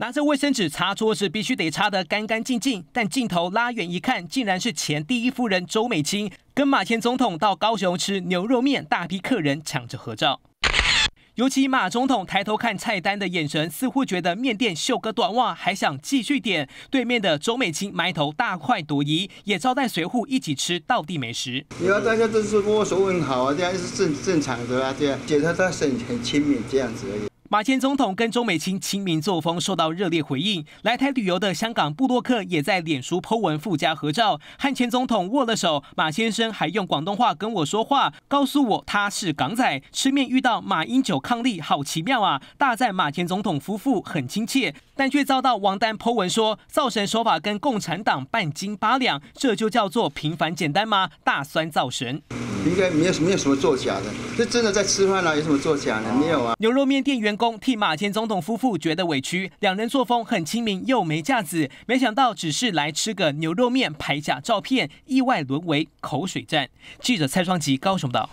拿着卫生纸擦桌子，必须得擦得干干净净。但镜头拉远一看，竟然是前第一夫人周美青跟马前总统到高雄吃牛肉面，大批客人抢着合照。尤其马总统抬头看菜单的眼神，似乎觉得面店秀个短袜还想继续点。对面的周美青埋头大快朵颐，也招待随户一起吃道地美食。你看大家都是握手问好啊，这样正正常的啊，这样觉得他很很亲民这样子而已。马前总统跟周美琴亲民作风受到热烈回应，来台旅游的香港布洛克也在脸书 Po 文附加合照，和前总统握了手。马先生还用广东话跟我说话，告诉我他是港仔，吃面遇到马英九伉俪，好奇妙啊！大赞马前总统夫妇很亲切，但却遭到王丹 Po 文说造神手法跟共产党半斤八两，这就叫做平凡简单吗？大酸造神，应该没有什没有什么作假的，这真的在吃饭啊，有什么作假的没有啊？牛肉面店员。公替马前总统夫妇觉得委屈，两人作风很亲民又没架子，没想到只是来吃个牛肉面拍下照片，意外沦为口水战。记者蔡双吉高雄道。